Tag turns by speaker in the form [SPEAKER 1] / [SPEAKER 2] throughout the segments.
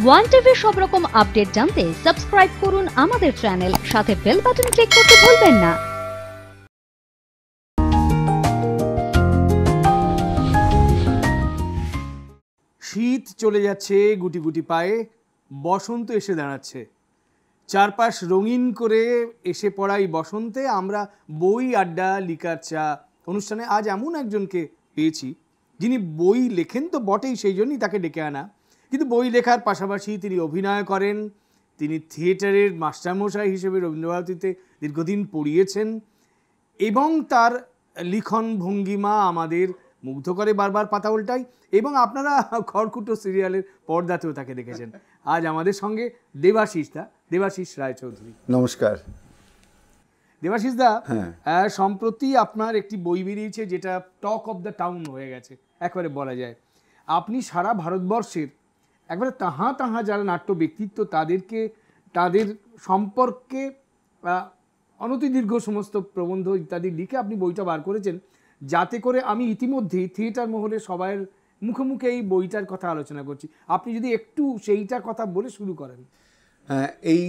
[SPEAKER 1] One TV সব রকম update জানতে সাবস্ক্রাইব করুন আমাদের চ্যানেল সাথে বেল বাটন ক্লিক করতে ভুলবেন না শীত চলে যাচ্ছে গুটি গুটি পায়ে বসন্ত এসে দাঁড়াচ্ছে চারপাশ রঙিন করে এসে পড়াই বসন্তে আমরা বই আড্ডা লিকার চা অনুষ্ঠানে আজ এমন একজনকে পেয়েছি যিনি বই লেখেন তো বটেই সেই জন্যই তাকে ডেকে আনা কিন্তু বই লেখার পাশাপাশি তিনি অভিনয় করেন তিনি থিয়েটারের মাস্টারমশাই হিসেবে রবীন্দ্রভারতীতে দীর্ঘদিন পড়িয়েছেন এবং তার লিখন ভঙ্গিমা আমাদের মুগ্ধ করে বারবার পাতা উল্টাই এবং আপনারা খড়কুটো সিরিয়ালের পর্দাতেও তাকে দেখেছেন আজ আমাদের সঙ্গে দেবাশিস দা দেবাশিস রায়চৌধুরী নমস্কার দেবাশিস দা হ্যাঁ। সম্প্রতি আপনার একটি বই বেরিয়েছে যেটা টক অব দ্য টাউন হয়ে গেছে একবারে বলা যায় আপনি সারা ভারতবর্ষের একবারে তাহা তাহা যারা নাট্য ব্যক্তিত্ব তাদেরকে তাদের সম্পর্কে অনতি দীর্ঘ সমস্ত প্রবন্ধ ইত্যাদি লিখে আপনি বইটা বার করেছেন যাতে করে আমি ইতিমধ্যেই থিয়েটার মহলে মুখে মুখোমুখি এই বইটার কথা আলোচনা করছি আপনি যদি একটু সেইটা কথা বলে শুরু করেন
[SPEAKER 2] হ্যাঁ এই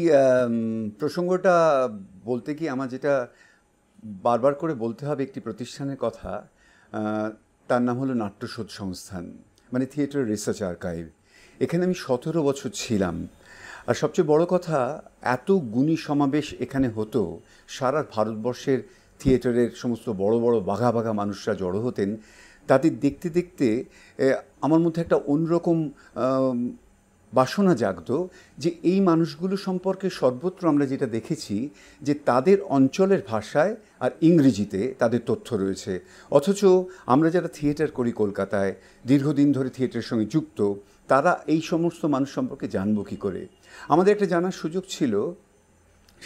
[SPEAKER 2] প্রসঙ্গটা বলতে কি আমার যেটা বারবার করে বলতে হবে একটি প্রতিষ্ঠানের কথা তার নাম হলো নাট্যশোধ সংস্থান মানে থিয়েটার রিসার্চ আর্কাইভ এখানে আমি সতেরো বছর ছিলাম আর সবচেয়ে বড় কথা এত গুণী সমাবেশ এখানে হতো সারা ভারতবর্ষের থিয়েটারের সমস্ত বড় বড় বাঘা বাঘা মানুষরা জড়ো হতেন তাদের দেখতে দেখতে আমার মধ্যে একটা অন্যরকম বাসনা জাগত যে এই মানুষগুলো সম্পর্কে সর্বত্র আমরা যেটা দেখেছি যে তাদের অঞ্চলের ভাষায় আর ইংরেজিতে তাদের তথ্য রয়েছে অথচ আমরা যারা থিয়েটার করি কলকাতায় দীর্ঘদিন ধরে থিয়েটারের সঙ্গে যুক্ত তারা এই সমস্ত মানুষ সম্পর্কে জানবো কী করে আমাদের একটা জানার সুযোগ ছিল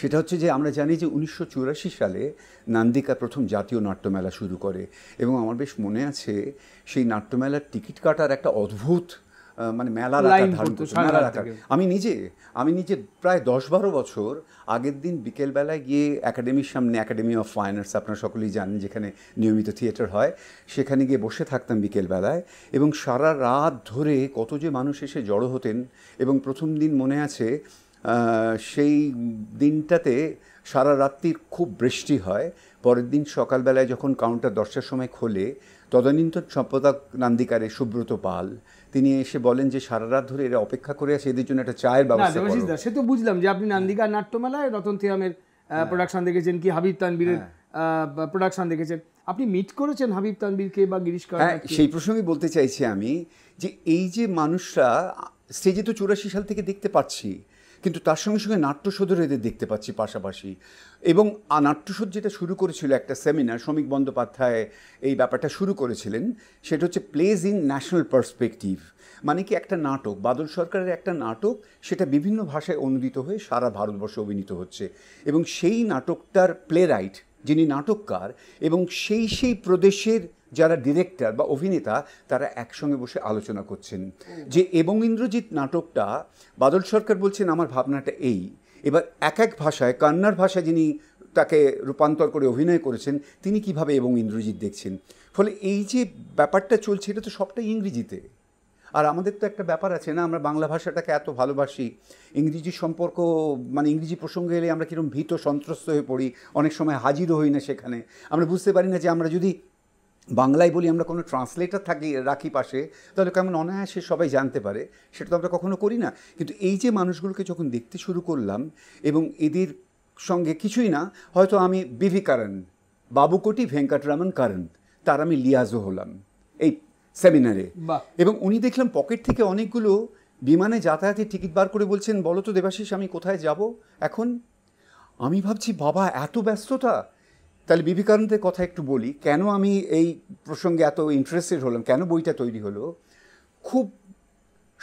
[SPEAKER 2] সেটা হচ্ছে যে আমরা জানি যে উনিশশো সালে নান্দিকা প্রথম জাতীয় নাট্যমেলা শুরু করে এবং আমার বেশ মনে আছে সেই নাট্যমেলার টিকিট কাটার একটা অদ্ভুত মানে মেলা ধারণ করছে আমি নিজে আমি নিজে প্রায় দশ বারো বছর আগের দিন বিকেলবেলায় গিয়ে একাডেমির সামনে একাডেমি অফ ফাইন আর্টস আপনারা সকলেই জানেন যেখানে নিয়মিত থিয়েটার হয় সেখানে গিয়ে বসে থাকতাম বিকেলবেলায় এবং সারা রাত ধরে কত যে মানুষ এসে জড়ো হতেন এবং প্রথম দিন মনে আছে সেই দিনটাতে সারা রাত্রির খুব বৃষ্টি হয় পরের দিন সকালবেলায় যখন কাউন্টার দশটার সময় খোলে তদানীন্তন সম্পাদক নান্দিকারে সুব্রত পাল তিনি এসে বলেন যে সারা রাত ধরে এরা অপেক্ষা করে আছে এদের জন্য একটা চায়ের ব্যবস্থা
[SPEAKER 1] সে তো বুঝলাম যে আপনি নান্দিকা নাট্যমেলায় রতন থিয়ামের প্রোডাকশন হ্যাঁ। দেখেছেন কি হাবিব তানবীরের প্রোডাকশন হ্যাঁ। দেখেছেন আপনি মিট করেছেন হাবিব তানবীরকে বা গিরিশ হ্যাঁ সেই
[SPEAKER 2] প্রসঙ্গে বলতে চাইছি আমি যে এই যে মানুষরা স্টেজে তো চুরাশি সাল থেকে দেখতে পাচ্ছি কিন্তু তার সঙ্গে সঙ্গে নাট্যশোধের এদের দেখতে পাচ্ছি পাশাপাশি এবং নাট্যসদ যেটা শুরু করেছিল একটা সেমিনার শ্রমিক বন্দ্যোপাধ্যায় এই ব্যাপারটা শুরু করেছিলেন সেটা হচ্ছে প্লেজ ইন ন্যাশনাল পার্সপেক্টিভ মানে কি একটা নাটক বাদল সরকারের একটা নাটক সেটা বিভিন্ন ভাষায় অনুদিত হয়ে সারা ভারতবর্ষে অভিনীত হচ্ছে এবং সেই নাটকটার প্লে রাইট যিনি নাটককার এবং সেই সেই প্রদেশের যারা ডিরেক্টর বা অভিনেতা তারা একসঙ্গে বসে আলোচনা করছেন যে এবং ইন্দ্রজিৎ নাটকটা বাদল সরকার বলছেন আমার ভাবনাটা এই এবার এক এক ভাষায় কান্নার ভাষা যিনি তাকে রূপান্তর করে অভিনয় করেছেন তিনি কিভাবে এবং ইন্দ্রজিৎ দেখছেন ফলে এই যে ব্যাপারটা চলছে এটা তো সবটাই ইংরেজিতে আর আমাদের তো একটা ব্যাপার আছে না আমরা বাংলা ভাষাটাকে এত ভালোবাসি ইংরেজি সম্পর্ক মানে ইংরেজি প্রসঙ্গে এলে আমরা কীরকম ভীত সন্ত্রস্ত হয়ে পড়ি অনেক সময় হাজিরও হই না সেখানে আমরা বুঝতে পারি না যে আমরা যদি বাংলায় বলি আমরা কোনো ট্রান্সলেটার থাকি রাখি পাশে তাহলে কেমন অনায়াসে সবাই জানতে পারে সেটা তো আমরা কখনো করি না কিন্তু এই যে মানুষগুলোকে যখন দেখতে শুরু করলাম এবং এদের সঙ্গে কিছুই না হয়তো আমি বিভিকারণ বাবুকটি ভেঙ্কটরামন কারণ তার আমি লিয়াজও হলাম এই সেমিনারে এবং উনি দেখলাম পকেট থেকে অনেকগুলো বিমানে যাতায়াতের টিকিট বার করে বলছেন বলো তো দেবাশিস আমি কোথায় যাব এখন আমি ভাবছি বাবা এত ব্যস্ততা তাহলে বিবেকানন্দের কথা একটু বলি কেন আমি এই প্রসঙ্গে এত ইন্টারেস্টেড হলাম কেন বইটা তৈরি হলো খুব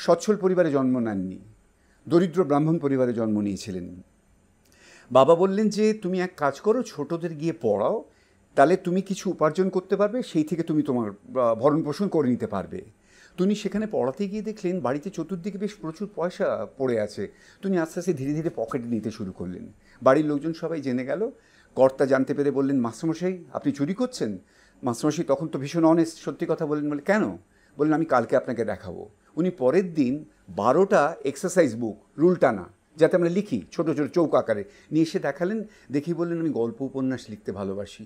[SPEAKER 2] সচ্ছল পরিবারে জন্ম নেননি দরিদ্র ব্রাহ্মণ পরিবারে জন্ম নিয়েছিলেন বাবা বললেন যে তুমি এক কাজ করো ছোটদের গিয়ে পড়াও তাহলে তুমি কিছু উপার্জন করতে পারবে সেই থেকে তুমি তোমার ভরণ পোষণ করে নিতে পারবে তুমি সেখানে পড়াতে গিয়ে দেখলেন বাড়িতে চতুর্দিকে বেশ প্রচুর পয়সা পড়ে আছে তুমি আস্তে আস্তে ধীরে ধীরে পকেটে নিতে শুরু করলেন বাড়ির লোকজন সবাই জেনে গেল কর্তা জানতে পেরে বললেন মাস্টারমশাই আপনি চুরি করছেন মাস্টারমশাই তখন তো ভীষণ অনেস্ট সত্যি কথা বললেন বলে কেন বললেন আমি কালকে আপনাকে দেখাবো উনি পরের দিন বারোটা এক্সারসাইজ বুক রুল টানা যাতে আমরা লিখি ছোটো ছোটো চৌক আকারে নিয়ে এসে দেখালেন দেখি বললেন আমি গল্প উপন্যাস লিখতে ভালোবাসি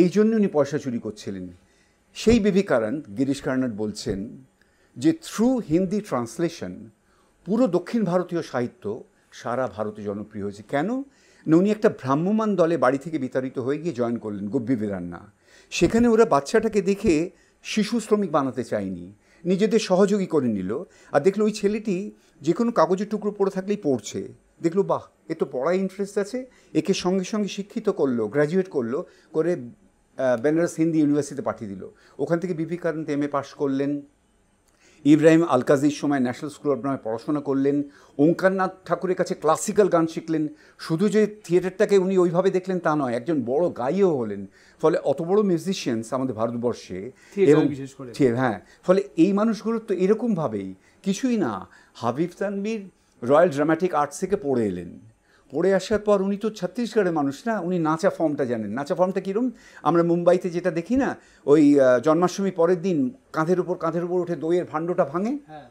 [SPEAKER 2] এই জন্য উনি পয়সা চুরি করছিলেন সেই বিবেকানন্দ গিরিশ কার্নাট বলছেন যে থ্রু হিন্দি ট্রান্সলেশন পুরো দক্ষিণ ভারতীয় সাহিত্য সারা ভারতে জনপ্রিয় হয়েছে কেন না উনি একটা ভ্রাম্যমান দলে বাড়ি থেকে বিতাড়িত হয়ে গিয়ে জয়েন করলেন গব্বি বেরান্না সেখানে ওরা বাচ্চাটাকে দেখে শিশু শ্রমিক বানাতে চায়নি নিজেদের সহযোগী করে নিল আর দেখলো ওই ছেলেটি যে কোনো কাগজের টুকরো পড়ে থাকলেই পড়ছে দেখলো বাহ এ তো পড়ায় ইন্টারেস্ট আছে একে সঙ্গে সঙ্গে শিক্ষিত করলো গ্র্যাজুয়েট করলো করে বেনারস হিন্দি ইউনিভার্সিটিতে পাঠিয়ে দিল ওখান থেকে বিবেকানন্দ এম এ পাশ করলেন ইব্রাহিম আলকাজির সময় ন্যাশনাল স্কুল অব ড্রামায় পড়াশোনা করলেন ওঙ্কারনাথ ঠাকুরের কাছে ক্লাসিক্যাল গান শিখলেন শুধু যে থিয়েটারটাকে উনি ওইভাবে দেখলেন তা নয় একজন বড় গায়েও হলেন ফলে অত বড় মিউজিশিয়ানস আমাদের ভারতবর্ষে এবং হ্যাঁ ফলে এই মানুষগুলোর তো এরকমভাবেই কিছুই না Habib Tanvir royal dramatic arts থেকে পড়ে এলেন পড়ে আসার পর উনি তো ছত্তিশগড়ের মানুষ না উনি নাচা ফর্মটা জানেন নাচা ফর্মটা কীরকম আমরা মুম্বাইতে যেটা দেখি না ওই জন্মাষ্টমী পরের দিন কাঁধের উপর কাঁধের উপর উঠে দইয়ের ভাণ্ডটা ভাঙে হ্যাঁ।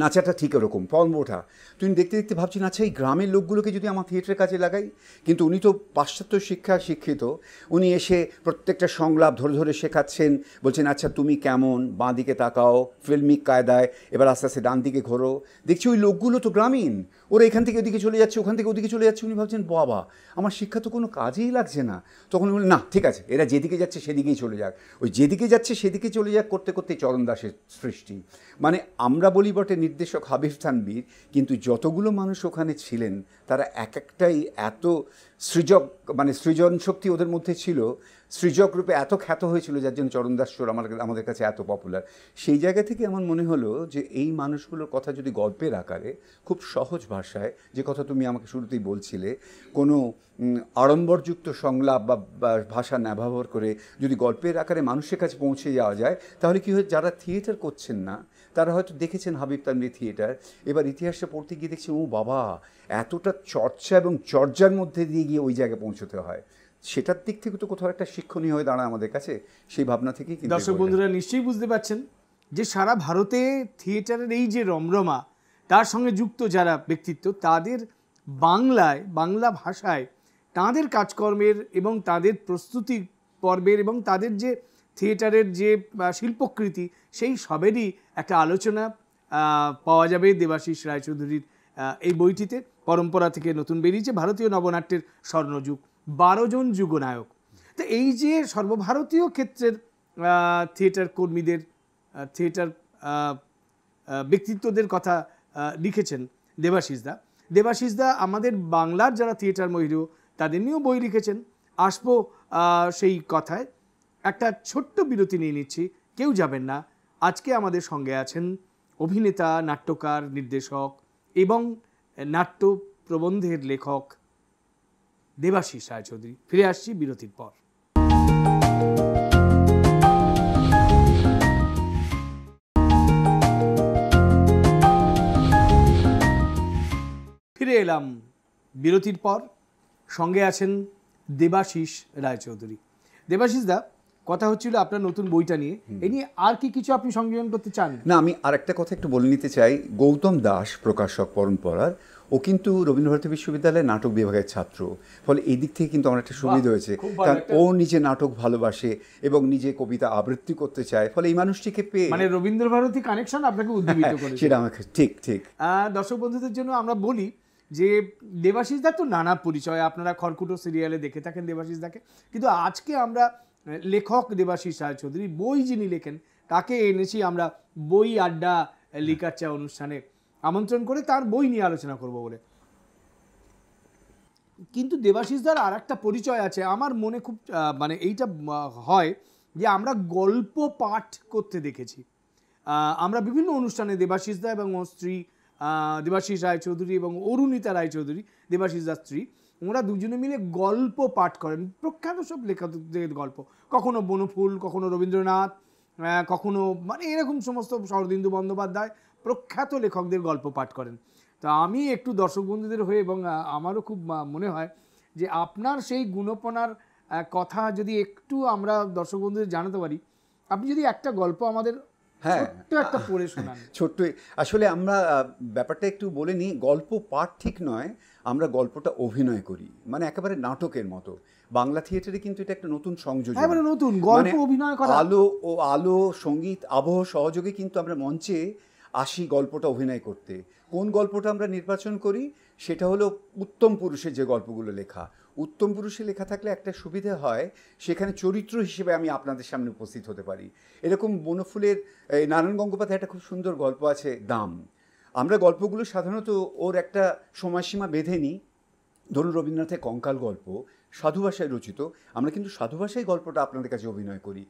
[SPEAKER 2] নাচাটা ঠিক এরকম পলমোটা ওঠা তুমি দেখতে দেখতে ভাবছেন আচ্ছা এই গ্রামের লোকগুলোকে যদি আমার থিয়েটারের কাজে লাগাই কিন্তু উনি তো পাশ্চাত্য শিক্ষা শিক্ষিত উনি এসে প্রত্যেকটা সংলাপ ধরে ধরে শেখাচ্ছেন বলছেন আচ্ছা তুমি কেমন বাঁ দিকে তাকাও ফিল্মিক কায়দায় এবার আস্তে আস্তে ডান দিকে ঘোরো দেখছি ওই লোকগুলো তো গ্রামীণ ওরা এখান থেকে ওদিকে চলে যাচ্ছে ওখান থেকে ওদিকে চলে যাচ্ছে উনি ভাবছেন বাবা আমার শিক্ষা তো কোনো কাজেই লাগছে না তখন বললেন না ঠিক আছে এরা যেদিকে যাচ্ছে সেদিকেই চলে যাক ওই যেদিকে যাচ্ছে সেদিকে চলে যাক করতে করতে চরণ দাসের সৃষ্টি মানে আমরা বলি বটে নির্দেশক হাবিব থানবির কিন্তু যতগুলো মানুষ ওখানে ছিলেন তারা এক একটাই এত সৃজক মানে সৃজন শক্তি ওদের মধ্যে ছিল সৃজক রূপে এত খ্যাত হয়েছিল যার জন্য চরণদাস সুর আমার আমাদের কাছে এত পপুলার সেই জায়গা থেকে আমার মনে হলো যে এই মানুষগুলোর কথা যদি গল্পের আকারে খুব সহজ ভাষায় যে কথা তুমি আমাকে শুরুতেই বলছিলে কোনো আড়ম্বরযুক্ত সংলাপ বা ভাষা না ব্যবহার করে যদি গল্পের আকারে মানুষের কাছে পৌঁছে যাওয়া যায় তাহলে কী হয় যারা থিয়েটার করছেন না তারা হয়তো দেখেছেন হাবিব তানভি থিয়েটার এবার ইতিহাসটা পড়তে গিয়ে দেখছি ও বাবা এতটা চর্চা এবং চর্চার মধ্যে দিয়ে গিয়ে ওই জায়গায় পৌঁছতে হয় সেটার দিক থেকে তো কোথাও একটা শিক্ষণীয় হয়ে দাঁড়ায় আমাদের কাছে সেই ভাবনা থেকেই দর্শক
[SPEAKER 1] বন্ধুরা নিশ্চয়ই বুঝতে পারছেন যে সারা ভারতে থিয়েটারের এই যে রমরমা তার সঙ্গে যুক্ত যারা ব্যক্তিত্ব তাদের বাংলায় বাংলা ভাষায় তাদের কাজকর্মের এবং তাদের প্রস্তুতি পর্বের এবং তাদের যে থিয়েটারের যে শিল্পকৃতি সেই সবেরই একটা আলোচনা পাওয়া যাবে দেবাশিস রায়চৌধুরীর এই বইটিতে পরম্পরা থেকে নতুন বেরিয়েছে ভারতীয় নবনাট্যের স্বর্ণযুগ বারো জন যুগনায়ক তো এই যে সর্বভারতীয় ক্ষেত্রের থিয়েটার কর্মীদের থিয়েটার ব্যক্তিত্বদের কথা লিখেছেন দেবাশিসদা দেবাশিসদা আমাদের বাংলার যারা থিয়েটার মহিরু তাদের নিয়েও বই লিখেছেন আসবো সেই কথায় একটা ছোট্ট বিরতি নিয়ে নিচ্ছি কেউ যাবেন না আজকে আমাদের সঙ্গে আছেন অভিনেতা নাট্যকার নির্দেশক এবং নাট্য প্রবন্ধের লেখক দেবাশিস রায়চৌধুরী ফিরে আসছি বিরতির পর ফিরে এলাম বিরতির পর সঙ্গে আছেন দেবাশিস রায়চৌধুরী দেবাশিস দা কথা হচ্ছিল আপনার নতুন বইটা নিয়ে এ নিয়ে আর কি কিছু আপনি সংযোজন করতে চান না
[SPEAKER 2] আমি আর একটা কথা একটু বলে নিতে চাই গৌতম দাস প্রকাশক পরম্পরার ও কিন্তু রবীন্দ্রভারতী বিশ্ববিদ্যালয়ের নাটক বিভাগের ছাত্র ফলে এই দিক থেকে কিন্তু আমার একটা সুবিধা হয়েছে কারণ ও নিজে নাটক ভালোবাসে এবং নিজে কবিতা আবৃত্তি করতে চায় ফলে এই
[SPEAKER 1] মানুষটিকে পেয়ে মানে রবীন্দ্রভারতী কানেকশন আপনাকে উদ্দীপিত করে সেটা আমাকে ঠিক ঠিক দর্শক বন্ধুদের জন্য আমরা বলি যে দা তো নানা পরিচয় আপনারা খড়কুটো সিরিয়ালে দেখে থাকেন দাকে কিন্তু আজকে আমরা লেখক দেবাশিস রায় চৌধুরী বই যিনি লেখেন তাকে এনেছি আমরা বই আড্ডা লিকাচ্চা অনুষ্ঠানে আমন্ত্রণ করে তার বই নিয়ে আলোচনা করব বলে কিন্তু দেবাশিসদার আর একটা পরিচয় আছে আমার মনে খুব মানে এইটা হয় যে আমরা গল্প পাঠ করতে দেখেছি আমরা বিভিন্ন অনুষ্ঠানে দেবাশিসদা এবং ওর স্ত্রী দেবাশিস রায়চৌধুরী এবং অরুণিতা রায়চৌধুরী দেবাশিসদার স্ত্রী ওরা দুজনে মিলে গল্প পাঠ করেন প্রখ্যাত সব লেখকদের গল্প কখনো বনফুল কখনো রবীন্দ্রনাথ কখনো মানে এরকম সমস্ত শরদিন্দু বন্দ্যোপাধ্যায় প্রখ্যাত লেখকদের গল্প পাঠ করেন তা আমি একটু দর্শক বন্ধুদের হয়ে এবং আমারও খুব মনে হয় যে আপনার সেই গুণপনার কথা যদি একটু আমরা দর্শক বন্ধুদের জানাতে পারি আপনি যদি একটা গল্প আমাদের
[SPEAKER 2] হ্যাঁ একটা পড়ে শোনান ছোট্ট আসলে আমরা ব্যাপারটা একটু বলে নিই গল্প পাঠ ঠিক নয় আমরা গল্পটা অভিনয় করি মানে একেবারে নাটকের মতো বাংলা থিয়েটারে কিন্তু এটা একটা নতুন সংযোজন হ্যাঁ, মানে নতুন গল্প মানে অভিনয় করা আলো ও আলো সঙ্গীত আবহ সহযোগে কিন্তু আমরা মঞ্চে আসি গল্পটা অভিনয় করতে কোন গল্পটা আমরা নির্বাচন করি সেটা হলো উত্তম পুরুষের যে গল্পগুলো লেখা উত্তম পুরুষে লেখা থাকলে একটা সুবিধে হয় সেখানে চরিত্র হিসেবে আমি আপনাদের সামনে উপস্থিত হতে পারি এরকম বনফুলের নারায়ণ গঙ্গোপাধ্যায় একটা খুব সুন্দর গল্প আছে দাম আমরা গল্পগুলো সাধারণত ওর একটা সময়সীমা বেঁধে নিই ধরুন রবীন্দ্রনাথের কঙ্কাল গল্প সাধু ভাষায় রচিত আমরা কিন্তু সাধু ভাষায় গল্পটা আপনাদের কাছে অভিনয় করি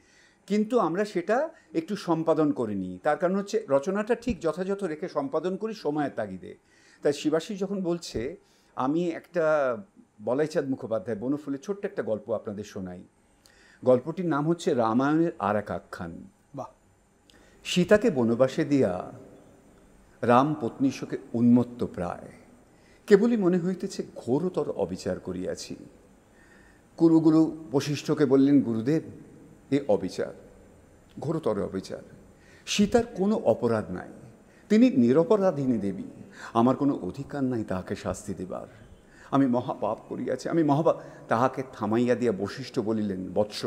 [SPEAKER 2] কিন্তু আমরা সেটা একটু সম্পাদন করে নিই তার কারণ হচ্ছে রচনাটা ঠিক যথাযথ রেখে সম্পাদন করি সময়ের তাগিদে তাই শিবাশী যখন বলছে আমি একটা বলাইচাঁদ মুখোপাধ্যায় বনফুলের ছোট্ট একটা গল্প আপনাদের শোনাই গল্পটির নাম হচ্ছে রামায়ণের আর এক আখ্যান বাহ সীতাকে বনবাসে দিয়া রাম পত্নী শোকে উন্মত্ত প্রায় কেবলই মনে হইতেছে ঘোরতর অবিচার করিয়াছি কুরুগুরু বশিষ্ঠকে বললেন গুরুদেব এ অবিচার ঘোরতর অবিচার সীতার কোনো অপরাধ নাই তিনি নিরপরাধিনী দেবী আমার কোনো অধিকার নাই তাহাকে শাস্তি দেবার আমি মহাপাপ করিয়াছি আমি মহাপাপ তাহাকে থামাইয়া দিয়া বৈশিষ্ট্য বলিলেন বৎস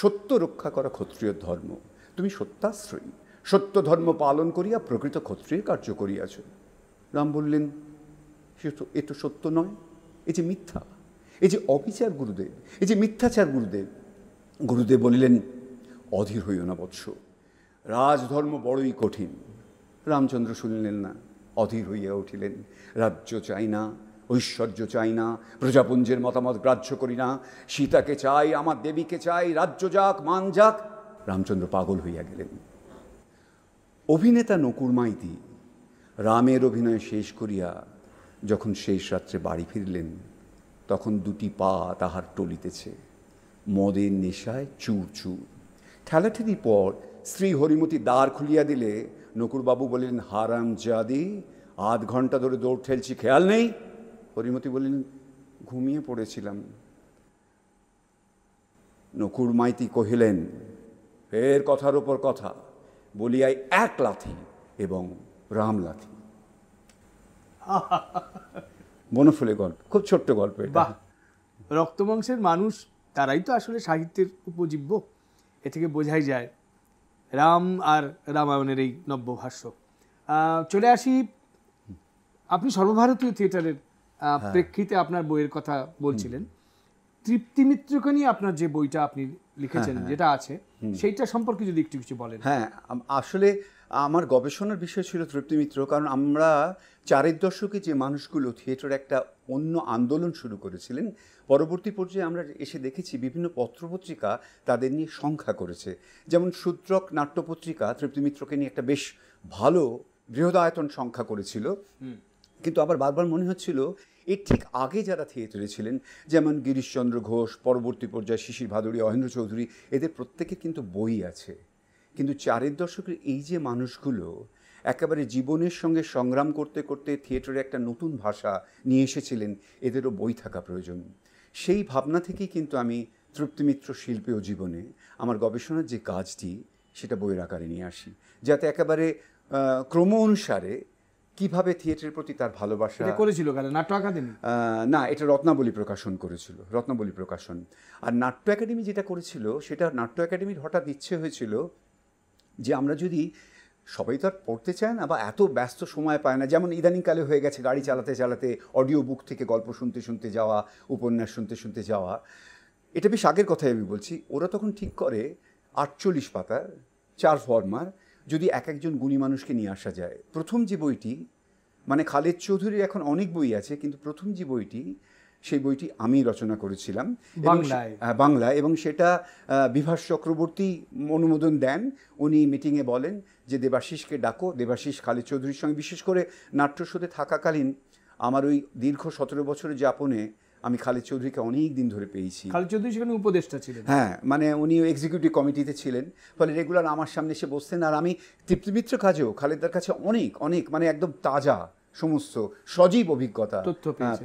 [SPEAKER 2] সত্য রক্ষা করা ক্ষত্রিয় ধর্ম তুমি সত্যাশ্রয়ী সত্য ধর্ম পালন করিয়া প্রকৃত ক্ষত্রিয় কার্য করিয়াছ রাম বললেন সে তো এ তো সত্য নয় এ যে মিথ্যা এই যে অবিচার গুরুদেব এই যে মিথ্যাচার গুরুদেব গুরুদেব বলিলেন অধীর হইও না বৎস রাজধর্ম বড়ই কঠিন রামচন্দ্র শুনিলেন না অধীর হইয়া উঠিলেন রাজ্য চাই না ঐশ্বর্য চাই না প্রজাপুঞ্জের মতামত গ্রাহ্য করি না সীতাকে চাই আমার দেবীকে চাই রাজ্য যাক মান যাক রামচন্দ্র পাগল হইয়া গেলেন অভিনেতা নকুর মাইতি রামের অভিনয় শেষ করিয়া যখন শেষ রাত্রে বাড়ি ফিরলেন তখন দুটি পা তাহার টলিতেছে মদের নেশায় ঠেলা ঠেলাঠেলি পর স্ত্রী হরিমতি দ্বার খুলিয়া দিলে নকুরবাবু বলিলেন হারাম জাদি আধ ঘন্টা ধরে দৌড় ঠেলছি খেয়াল নেই হরিমতি বলিলেন ঘুমিয়ে পড়েছিলাম নকুর মাইতি কহিলেন ফের কথার ওপর কথা বলিয়াই এক লাথি এবং রাম লাথি
[SPEAKER 1] বনফুলে গল্প খুব ছোট্ট গল্প রক্তমাংসের মানুষ তারাই তো আসলে সাহিত্যের উপজীব্য এ থেকে বোঝাই যায় রাম আর রামায়ণের এই নব্য ভাষ্য চলে আসি আপনি সর্বভারতীয় থিয়েটারের হ্যাঁ। প্রেক্ষিতে আপনার বইয়ের কথা বলছিলেন তৃপ্তি মিত্রকে নিয়ে আপনার যে বইটা আপনি হ্যাঁ, লিখেছেন হ্যাঁ, যেটা আছে সেইটা সম্পর্কে
[SPEAKER 2] যদি একটু কিছু বলেন হ্যাঁ আসলে আমার গবেষণার বিষয় ছিল তৃপ্তি মিত্র কারণ আমরা চারের দশকে যে মানুষগুলো থিয়েটার একটা অন্য আন্দোলন শুরু করেছিলেন পরবর্তী পর্যায়ে আমরা এসে দেখেছি বিভিন্ন পত্রপত্রিকা তাদের নিয়ে সংখ্যা করেছে যেমন শূদ্রক নাট্যপত্রিকা তৃপ্তি মিত্রকে নিয়ে একটা বেশ ভালো বৃহদায়তন সংখ্যা করেছিল কিন্তু আবার বারবার মনে হচ্ছিল এর ঠিক আগে যারা থিয়েটারে ছিলেন যেমন গিরিশচন্দ্র ঘোষ পরবর্তী পর্যায়ে শিশির ভাদুরী অহেন্দ্র চৌধুরী এদের প্রত্যেকের কিন্তু বই আছে কিন্তু চারের দশকের এই যে মানুষগুলো একেবারে জীবনের সঙ্গে সংগ্রাম করতে করতে থিয়েটারে একটা নতুন ভাষা নিয়ে এসেছিলেন এদেরও বই থাকা প্রয়োজন সেই ভাবনা থেকেই কিন্তু আমি তৃপ্তিমিত্র শিল্পী ও জীবনে আমার গবেষণার যে কাজটি সেটা বইয়ের আকারে নিয়ে আসি যাতে একেবারে ক্রম অনুসারে কিভাবে থিয়েটারের প্রতি তার ভালোবাসা করেছিল
[SPEAKER 1] কেন নাট্য একাডেমি
[SPEAKER 2] না এটা রত্নাবলী প্রকাশন করেছিল রত্নাবলী প্রকাশন আর নাট্য একাডেমি যেটা করেছিল সেটা নাট্য একাডেমির হঠাৎ ইচ্ছে হয়েছিল যে আমরা যদি সবাই তো আর পড়তে চায় না বা এত ব্যস্ত সময় পায় না যেমন ইদানিংকালে হয়ে গেছে গাড়ি চালাতে চালাতে অডিও বুক থেকে গল্প শুনতে শুনতে যাওয়া উপন্যাস শুনতে শুনতে যাওয়া এটা বেশ আগের কথাই আমি বলছি ওরা তখন ঠিক করে আটচল্লিশ পাতার চার ফর্মার যদি এক একজন গুণী মানুষকে নিয়ে আসা যায় প্রথম যে বইটি মানে খালেদ চৌধুরীর এখন অনেক বই আছে কিন্তু প্রথম যে বইটি সেই বইটি আমি রচনা করেছিলাম বাংলায় হ্যাঁ, বাংলা এবং সেটা বিভাস চক্রবর্তী অনুমোদন দেন উনি মিটিংয়ে বলেন যে দেবাশিসকে ডাকো দেবাশিস খালিদ চৌধুরীর সঙ্গে বিশেষ করে নাট্যশোতে থাকাকালীন আমার ওই দীর্ঘ সতেরো বছরের যাপনে আমি খালিদ চৌধুরীকে অনেক দিন ধরে পেয়েছি খালিদ
[SPEAKER 1] চৌধুরী সেখানে উপদেষ্টা ছিলেন হ্যাঁ
[SPEAKER 2] মানে উনি এক্সিকিউটিভ কমিটিতে ছিলেন ফলে রেগুলার আমার সামনে এসে বসতেন আর আমি তৃপ্তিমিত্র কাজেও খালেদার কাছে অনেক অনেক মানে একদম তাজা সমস্ত সজীব অভিজ্ঞতা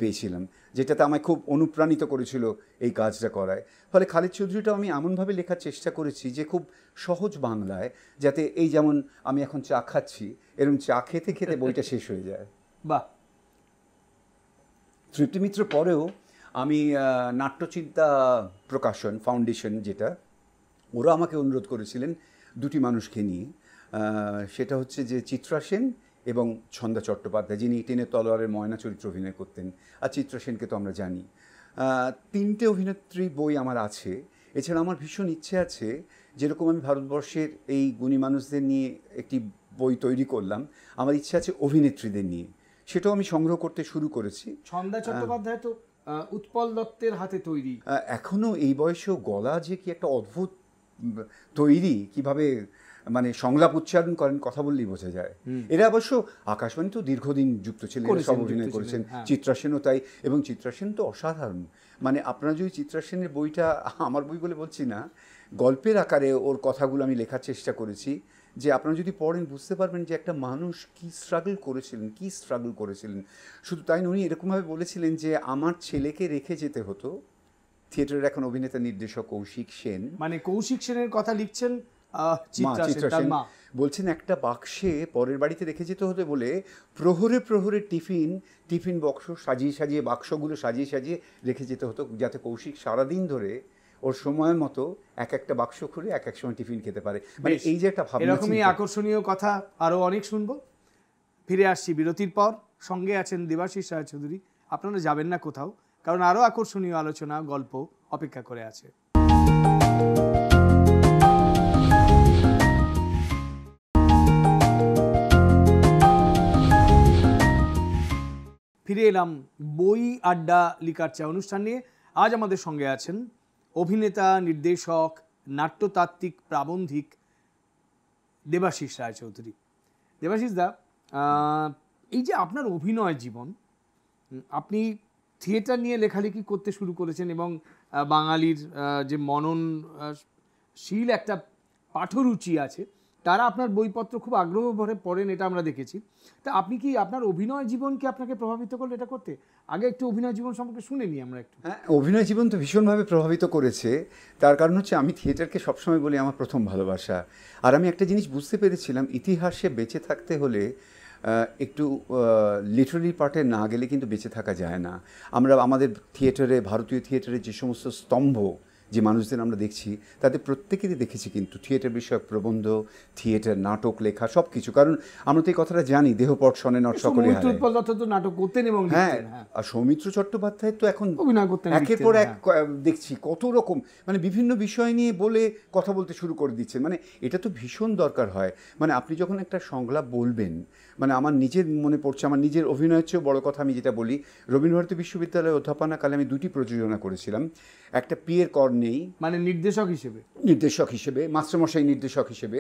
[SPEAKER 2] পেয়েছিলাম যেটাতে আমায় খুব অনুপ্রাণিত করেছিল এই কাজটা করায় ফলে খালিদ চৌধুরীটাও আমি এমনভাবে লেখার চেষ্টা করেছি যে খুব সহজ বাংলায় যাতে এই যেমন আমি এখন চা খাচ্ছি এরকম চা খেতে খেতে বইটা শেষ হয়ে যায় বাহ তৃপ্তি মিত্র পরেও আমি নাট্যচিন্তা প্রকাশন ফাউন্ডেশন যেটা ওরা আমাকে অনুরোধ করেছিলেন দুটি মানুষকে নিয়ে সেটা হচ্ছে যে চিত্রা সেন এবং সন্ধ্যা চট্টোপাধ্যায় যিনি টেনে তলোয়ারের ময়না চরিত্র অভিনয় করতেন আর চিত্র সেনকে তো আমরা জানি তিনটে অভিনেত্রী বই আমার আছে এছাড়া আমার ভীষণ ইচ্ছে আছে যেরকম আমি ভারতবর্ষের এই গুণী মানুষদের নিয়ে একটি বই তৈরি করলাম আমার ইচ্ছে আছে অভিনেত্রীদের নিয়ে সেটাও আমি সংগ্রহ করতে শুরু করেছি ছন্দা চট্টোপাধ্যায়
[SPEAKER 1] তো উৎপল দত্তের হাতে তৈরি
[SPEAKER 2] এখনও এই বয়সেও গলা যে কি একটা অদ্ভুত তৈরি কিভাবে মানে সংলাপ উচ্চারণ করেন কথা বললেই বোঝা যায় এরা অবশ্য আকাশবাণী তো দীর্ঘদিন যুক্ত ছিল অভিনয় করেছেন হ্যাঁ। চিত্রাসেনও তাই এবং চিত্রাসেন তো অসাধারণ মানে আপনার যদি চিত্রাসেনের বইটা আমার বই বলে বলছি না গল্পের আকারে ওর কথাগুলো আমি লেখার চেষ্টা করেছি যে আপনারা যদি পড়েন বুঝতে পারবেন যে একটা মানুষ কি স্ট্রাগল করেছিলেন কি স্ট্রাগল করেছিলেন শুধু তাই উনি এরকমভাবে বলেছিলেন যে আমার ছেলেকে রেখে যেতে হতো থিয়েটারের এখন অভিনেতা নির্দেশক কৌশিক সেন
[SPEAKER 1] মানে কৌশিক সেনের কথা লিখছেন
[SPEAKER 2] বলছেন একটা বাক্সে পরের বাড়িতে রেখে যেতে হতে বলে প্রহরে প্রহরে টিফিন টিফিন বক্স সাজিয়ে সাজিয়ে বাক্সগুলো সাজিয়ে সাজিয়ে রেখে যেতে হতো যাতে কৌশিক সারাদিন ধরে ওর সময় মতো এক একটা বাক্স খুলে এক এক সময় টিফিন খেতে পারে মানে এই যে একটা ভাবনা এরকমই
[SPEAKER 1] আকর্ষণীয় কথা আরও অনেক শুনবো ফিরে আসছি বিরতির পর সঙ্গে আছেন দেবাশিস রায় চৌধুরী আপনারা যাবেন না কোথাও কারণ আরও আকর্ষণীয় আলোচনা গল্প অপেক্ষা করে আছে ফিরে এলাম বই আড্ডা লিকার্চা অনুষ্ঠান নিয়ে আজ আমাদের সঙ্গে আছেন অভিনেতা নির্দেশক নাট্যতাত্ত্বিক প্রাবন্ধিক দেবাশিস রায়চৌধুরী দেবাশিস দা এই যে আপনার অভিনয় জীবন আপনি থিয়েটার নিয়ে লেখালেখি করতে শুরু করেছেন এবং বাঙালির যে মনন শীল একটা পাঠরুচি আছে তারা আপনার বইপত্র খুব আগ্রহ ভরে পড়েন এটা আমরা দেখেছি তা আপনি কি আপনার অভিনয় জীবনকে আপনাকে প্রভাবিত করলো এটা করতে আগে একটু অভিনয় জীবন সম্পর্কে শুনে নিই আমরা একটু হ্যাঁ অভিনয় জীবন
[SPEAKER 2] তো ভীষণভাবে প্রভাবিত করেছে তার কারণ হচ্ছে আমি থিয়েটারকে সবসময় বলি আমার প্রথম ভালোবাসা আর আমি একটা জিনিস বুঝতে পেরেছিলাম ইতিহাসে বেঁচে থাকতে হলে একটু লিটারি পার্টে না গেলে কিন্তু বেঁচে থাকা যায় না আমরা আমাদের থিয়েটারে ভারতীয় থিয়েটারে যে সমস্ত স্তম্ভ যে মানুষদের আমরা দেখছি তাদের প্রত্যেকেরই দেখেছি কিন্তু থিয়েটার বিষয়ক প্রবন্ধ থিয়েটার নাটক লেখা সব কিছু কারণ আমরা তো এই কথাটা জানি দেহ সনে নট সকলে
[SPEAKER 1] নাটক করতেন এবং হ্যাঁ, হ্যাঁ আর সৌমিত্র চট্টোপাধ্যায় তো এখন একের পর এক
[SPEAKER 2] হ্যাঁ। দেখছি কত রকম মানে বিভিন্ন বিষয় নিয়ে বলে কথা বলতে শুরু করে দিচ্ছেন মানে এটা তো ভীষণ দরকার হয় মানে আপনি যখন একটা সংলাপ বলবেন মানে আমার নিজের মনে পড়ছে আমার নিজের অভিনয়ের চেয়েও বড় কথা আমি যেটা বলি রবীন্দ্রভারতী বিশ্ববিদ্যালয়ে অধ্যাপনাকালে আমি দুটি প্রযোজনা করেছিলাম একটা পিয়ের কর্ন নেই মানে নির্দেশক হিসেবে নির্দেশক হিসেবে মাস্টারমশাই নির্দেশক হিসেবে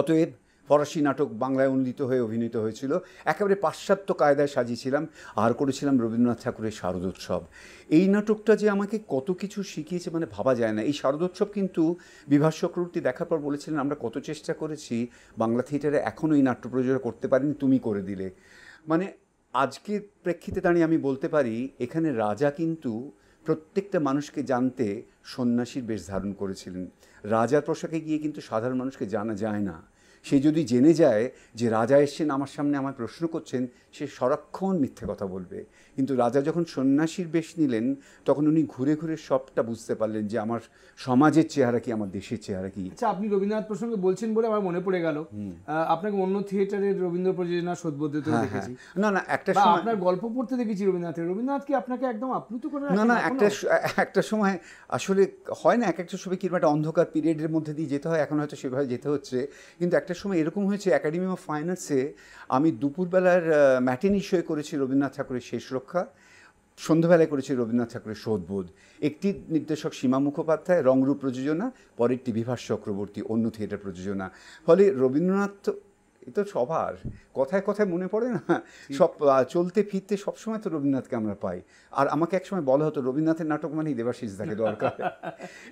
[SPEAKER 2] অতএব ফরাসি নাটক বাংলায় অনুদিত হয়ে অভিনীত হয়েছিল একেবারে পাশ্চাত্য কায়দায় সাজিয়েছিলাম আর করেছিলাম রবীন্দ্রনাথ ঠাকুরের শারদোৎসব এই নাটকটা যে আমাকে কত কিছু শিখিয়েছে মানে ভাবা যায় না এই শারদোৎসব কিন্তু বিভাস চক্রবর্তী দেখার পর বলেছিলেন আমরা কত চেষ্টা করেছি বাংলা থিয়েটারে এখনও এই নাট্য প্রযোজনা করতে পারিনি তুমি করে দিলে মানে আজকের প্রেক্ষিতে দাঁড়িয়ে আমি বলতে পারি এখানে রাজা কিন্তু প্রত্যেকটা মানুষকে জানতে সন্ন্যাসীর বেশ ধারণ করেছিলেন রাজার পোশাকে গিয়ে কিন্তু সাধারণ মানুষকে জানা যায় না সে যদি জেনে যায় যে রাজা এসছেন আমার সামনে আমায় প্রশ্ন করছেন সে সরক্ষণ মিথ্যে কথা বলবে কিন্তু রাজা যখন সন্ন্যাসীর বেশ নিলেন তখন উনি ঘুরে ঘুরে সবটা বুঝতে পারলেন যে আমার সমাজের চেহারা কি আমার দেশের চেহারা কি
[SPEAKER 1] আচ্ছা আপনি রবীন্দ্রনাথ প্রসঙ্গে বলছেন বলে আমার মনে পড়ে গেল আপনাকে অন্য থিয়েটারের রবীন্দ্র প্রযোজনা সদ্বোধে হ্যাঁ, দেখেছি হ্যাঁ। না না একটা সময় আপনার গল্প পড়তে দেখেছি রবীন্দ্রনাথের রবীন্দ্রনাথ কি আপনাকে একদম আপ্লুত করে না না একটা
[SPEAKER 2] একটা সময় আসলে হয় না এক একটা সময় কিরকম একটা অন্ধকার পিরিয়ডের মধ্যে দিয়ে যেতে হয় এখন হয়তো সেভাবে যেতে হচ্ছে কিন্তু একটা সময় এরকম হয়েছে একাডেমি অফ ফাইন আর্টসে আমি দুপুরবেলার ম্যাটিনি শোয়ে করেছি রবীন্দ্রনাথ ঠাকুরের শেষ রক্ষ রক্ষা সন্ধ্যাবেলায় করেছে রবীন্দ্রনাথ ঠাকুরের শোধবোধ একটি নির্দেশক সীমা মুখোপাধ্যায় রংরূপ প্রযোজনা পরেরটি বিভাস চক্রবর্তী অন্য থিয়েটার প্রযোজনা ফলে রবীন্দ্রনাথ এ তো সবার কথায় কথায় মনে পড়ে না সব চলতে ফিরতে সবসময় তো রবীন্দ্রনাথকে আমরা পাই আর আমাকে একসময় বলা হতো রবীন্দ্রনাথের নাটক মানেই দেবাশিস থাকে দরকার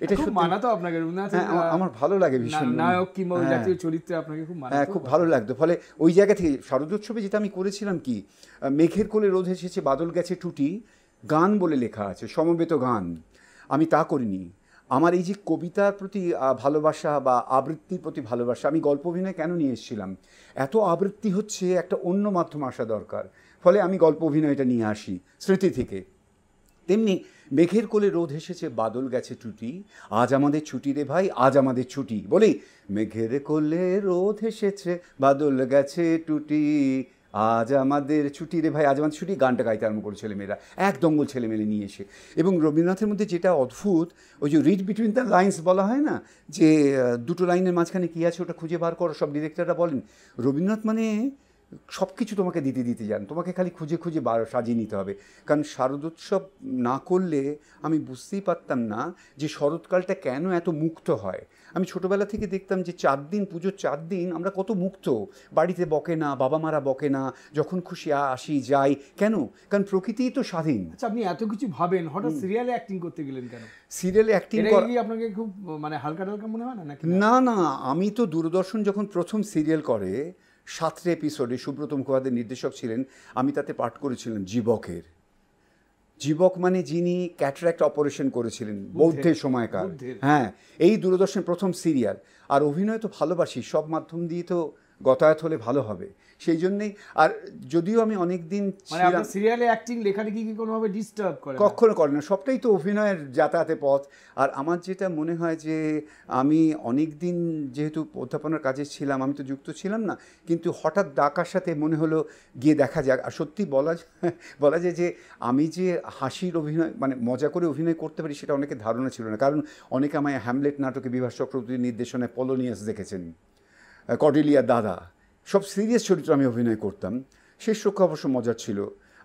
[SPEAKER 2] এটা খুব মানাতো
[SPEAKER 1] আপনাকে রবীন্দ্রনাথ হ্যাঁ, আমার
[SPEAKER 2] ভালো লাগে ভীষণ নায়ক কিংবা হ্যাঁ। জাতীয়
[SPEAKER 1] চরিত্রে আপনাকে খুব মানা হ্যাঁ খুব ভালো
[SPEAKER 2] লাগতো ফলে ওই জায়গা থেকে শারদোৎসবে যেটা আমি করেছিলাম কি মেঘের কোলে রোধ এসেছে বাদল গেছে টুটি গান বলে লেখা আছে সমবেত গান আমি তা করিনি আমার এই যে কবিতার প্রতি ভালোবাসা বা আবৃত্তির প্রতি ভালোবাসা আমি গল্প অভিনয় কেন নিয়ে এসেছিলাম এত আবৃত্তি হচ্ছে একটা অন্য মাধ্যম আসা দরকার ফলে আমি গল্প অভিনয়টা নিয়ে আসি স্মৃতি থেকে তেমনি মেঘের কোলে রোদ এসেছে বাদল গেছে ছুটি আজ আমাদের ছুটি রে ভাই আজ আমাদের ছুটি বলি মেঘের কোলে রোদ এসেছে বাদল গেছে টুটি আজ আমাদের ছুটি রে ভাই আজ আমাদের ছুটি গানটা গাইতে আরম্ভ করে ছেলেমেয়েরা এক দঙ্গল ছেলেমেয়ে নিয়ে এসে এবং রবীন্দ্রনাথের মধ্যে যেটা অদ্ভুত ওই যে রিড বিটুইন দ্য লাইন্স বলা হয় না যে দুটো লাইনের মাঝখানে কী আছে ওটা খুঁজে বার করো সব ডিরেক্টররা বলেন রবীন্দ্রনাথ মানে সব কিছু তোমাকে দিতে দিতে যান তোমাকে খালি খুঁজে খুঁজে বার সাজিয়ে নিতে হবে কারণ শারদোৎসব না করলে আমি বুঝতেই পারতাম না যে শরৎকালটা কেন এত মুক্ত হয় আমি ছোটোবেলা থেকে দেখতাম যে চার দিন পুজোর চার দিন আমরা কত মুক্ত বাড়িতে বকে না বাবা মারা বকে না যখন খুশি আসি যাই কেন কারণ প্রকৃতিই তো স্বাধীন আচ্ছা আপনি
[SPEAKER 1] এত কিছু ভাবেন হঠাৎ সিরিয়ালে অ্যাক্টিং করতে গেলেন কেন
[SPEAKER 2] সিরিয়ালে অ্যাক্টিং
[SPEAKER 1] আপনাকে খুব মানে হালকা টালকা মনে হয় না
[SPEAKER 2] না না আমি তো দূরদর্শন যখন প্রথম সিরিয়াল করে সাতটি এপিসোডে সুব্রত মুখোপাধ্যায় নির্দেশক ছিলেন আমি তাতে পাঠ করেছিলাম জীবকের জীবক মানে যিনি ক্যাটারাক্ট অপারেশন করেছিলেন বৌদ্ধের সময়কার হ্যাঁ এই দূরদর্শন প্রথম সিরিয়াল আর অভিনয় তো ভালোবাসি সব মাধ্যম দিয়ে তো গতায়াত হলে ভালো হবে সেই জন্যই আর যদিও
[SPEAKER 1] আমি অনেক দিন সিরিয়ালে অ্যাক্টিং লেখি কি কোনোভাবে ডিস্টার্ব করে কখনো
[SPEAKER 2] করে না সবটাই তো অভিনয়ের যাতায়াতে পথ আর আমার যেটা মনে হয় যে আমি অনেক দিন যেহেতু অধ্যাপনার কাজে ছিলাম আমি তো যুক্ত ছিলাম না কিন্তু হঠাৎ ডাকার সাথে মনে হলো গিয়ে দেখা যাক আর সত্যি বলা বলা যায় যে আমি যে হাসির অভিনয় মানে মজা করে অভিনয় করতে পারি সেটা অনেকে ধারণা ছিল না কারণ অনেকে আমায় হ্যামলেট নাটকে বিভাস চক্রবর্তীর নির্দেশনায় পলোনিয়াস দেখেছেন কডিলিয়া দাদা সব সিরিয়াস চরিত্র আমি অভিনয় করতাম শেষ রক্ষা অবশ্য মজার ছিল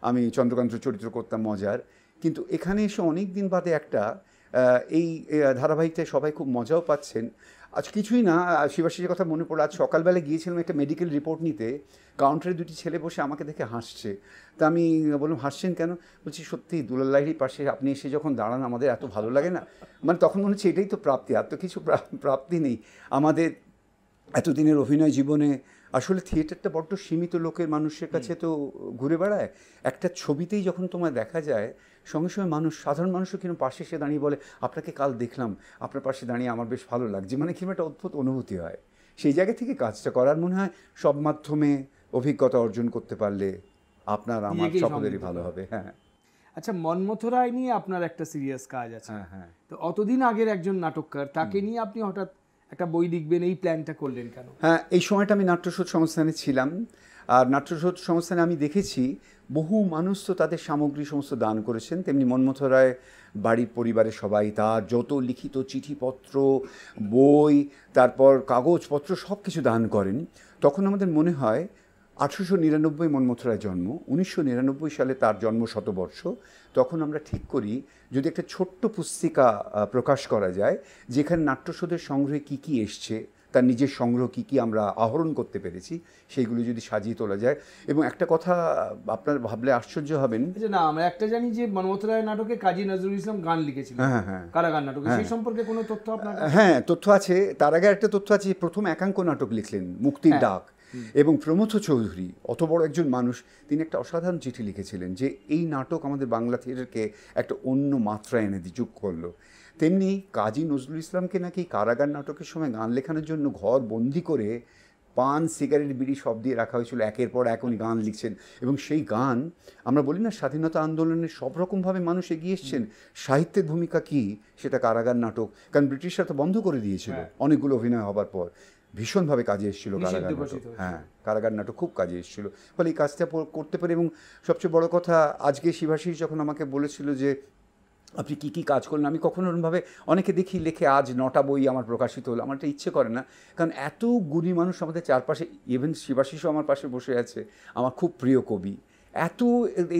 [SPEAKER 2] আমি চন্দ্রকান্ত চরিত্র করতাম মজার কিন্তু এখানে এসে অনেক দিন বাদে একটা এই ধারাবাহিকটায় সবাই খুব মজাও পাচ্ছেন আজ কিছুই না শিবাশিষের কথা মনে পড়লো আজ সকালবেলা গিয়েছিলাম একটা মেডিকেল রিপোর্ট নিতে কাউন্টারে দুটি ছেলে বসে আমাকে দেখে হাসছে তা আমি বললাম হাসছেন কেন বলছি সত্যি দুলাল্লাহির পাশে আপনি এসে যখন দাঁড়ান আমাদের এত ভালো লাগে না মানে তখন মনে হচ্ছে এটাই তো প্রাপ্তি আর তো কিছু প্রাপ্তি নেই আমাদের এতদিনের অভিনয় জীবনে আসলে থিয়েটারটা বড্ড সীমিত লোকের মানুষের কাছে তো ঘুরে বেড়ায় একটা ছবিতেই যখন তোমায় দেখা যায় সঙ্গে সঙ্গে মানুষ সাধারণ মানুষও কিন্তু পাশে এসে দাঁড়িয়ে বলে আপনাকে কাল দেখলাম আপনার পাশে দাঁড়িয়ে আমার বেশ ভালো লাগছে মানে কিরম একটা অদ্ভুত অনুভূতি হয় সেই জায়গা থেকে কাজটা করার মনে হয় সব মাধ্যমে অভিজ্ঞতা অর্জন করতে পারলে আপনার আমার সকলেরই ভালো হবে হ্যাঁ
[SPEAKER 1] আচ্ছা মনমথ রায় নিয়ে আপনার একটা সিরিয়াস কাজ আছে হ্যাঁ হ্যাঁ তো অতদিন আগের একজন নাটককার তাকে নিয়ে আপনি হঠাৎ একটা বই লিখবেন এই প্ল্যানটা করলেন কেন
[SPEAKER 2] হ্যাঁ এই সময়টা আমি নাট্যশোধ সংস্থানে ছিলাম আর নাট্যশোধ সংস্থানে আমি দেখেছি বহু মানুষ তো তাদের সামগ্রী সমস্ত দান করেছেন তেমনি মনমথ রায় বাড়ির পরিবারের সবাই তার যত লিখিত চিঠিপত্র বই তারপর কাগজপত্র সব কিছু দান করেন তখন আমাদের মনে হয় আঠেরোশো নিরানব্বই মনমথুরায় জন্ম উনিশশো নিরানব্বই সালে তার জন্ম শতবর্ষ তখন আমরা ঠিক করি যদি একটা ছোট্ট পুস্তিকা প্রকাশ করা যায় যেখানে নাট্যসদের সংগ্রহে কি কি এসছে তার নিজের সংগ্রহ কী কী আমরা আহরণ করতে পেরেছি সেইগুলো যদি সাজিয়ে তোলা যায় এবং একটা কথা আপনার ভাবলে আশ্চর্য হবেন যে
[SPEAKER 1] আচ্ছা, না আমরা একটা জানি যে মনমথরায় রায় নাটকে কাজী নজরুল ইসলাম গান লিখেছিল হ্যাঁ হ্যাঁ,
[SPEAKER 2] হ্যাঁ। কারাগান নাটক সেই হ্যাঁ।
[SPEAKER 1] সম্পর্কে কোনো তথ্য আপনার হ্যাঁ
[SPEAKER 2] তথ্য আছে তার আগে একটা তথ্য আছে প্রথম একাঙ্ক নাটক লিখলেন মুক্তির হ্যাঁ। ডাক এবং প্রমথ চৌধুরী অত বড় একজন মানুষ তিনি একটা অসাধারণ চিঠি লিখেছিলেন যে এই নাটক আমাদের বাংলা থিয়েটারকে একটা অন্য মাত্রা এনে দিয়ে যুগ করলো তেমনি কাজী নজরুল ইসলামকে নাকি কারাগার নাটকের সময় গান লেখানোর জন্য ঘর বন্দি করে পান সিগারেট বিড়ি সব দিয়ে রাখা হয়েছিল একের পর এক উনি গান লিখছেন এবং সেই গান আমরা বলি না স্বাধীনতা আন্দোলনে সব রকমভাবে মানুষ এগিয়ে এসছেন সাহিত্যের ভূমিকা কি সেটা কারাগার নাটক কারণ ব্রিটিশরা তো বন্ধ করে দিয়েছিল হ্যাঁ। অনেকগুলো অভিনয় হবার পর ভীষণভাবে কাজে এসেছিল কারাগার নাটক হ্যাঁ কারাগার নাটক খুব কাজে এসেছিল ফলে এই কাজটা করতে পারি এবং সবচেয়ে বড় কথা আজকে শিবাশিস যখন আমাকে বলেছিল যে আপনি কী কী কাজ করলেন আমি কখনো ওরমভাবে অনেকে দেখি লেখে আজ নটা বই আমার প্রকাশিত হলো আমার এটা ইচ্ছে করে না কারণ এত গুণী মানুষ আমাদের চারপাশে ইভেন শিবাশিসও আমার পাশে বসে আছে আমার খুব প্রিয় কবি এত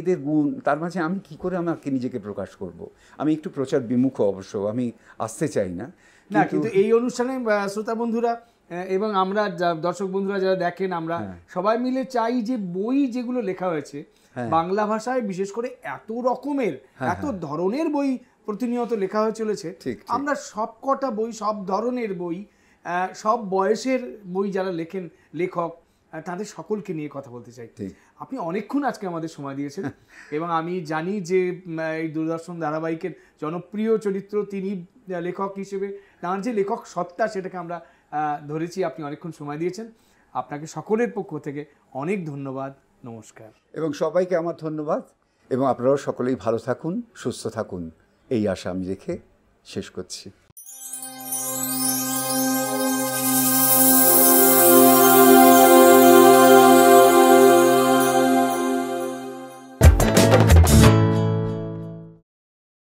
[SPEAKER 2] এদের গুণ তার মাঝে আমি কি করে আমাকে নিজেকে প্রকাশ করব। আমি একটু প্রচার
[SPEAKER 1] বিমুখ অবশ্য আমি আসতে চাই না না কিন্তু এই অনুষ্ঠানে শ্রোতা বন্ধুরা হ্যাঁ, এবং আমরা দর্শক বন্ধুরা যারা দেখেন আমরা হ্যাঁ। সবাই মিলে চাই যে বই যেগুলো লেখা হয়েছে হ্যাঁ। বাংলা ভাষায় বিশেষ করে এত রকমের এত ধরনের বই প্রতিনিয়ত লেখা হয়ে চলেছে আমরা সব কটা বই সব ধরনের বই সব বয়সের বই যারা লেখেন লেখক তাদের সকলকে নিয়ে কথা বলতে চাই আপনি অনেকক্ষণ আজকে আমাদের সময় দিয়েছেন এবং আমি জানি যে এই দূরদর্শন ধারাবাহিকের জনপ্রিয় চরিত্র তিনি লেখক হিসেবে তার যে লেখক সত্তা সেটাকে আমরা ধরেছি আপনি অনেকক্ষণ সময় দিয়েছেন আপনাকে সকলের পক্ষ থেকে অনেক ধন্যবাদ নমস্কার
[SPEAKER 2] এবং সবাইকে আমার ধন্যবাদ এবং আপনারাও সকলেই ভালো থাকুন সুস্থ থাকুন এই আশা আমি রেখে শেষ করছি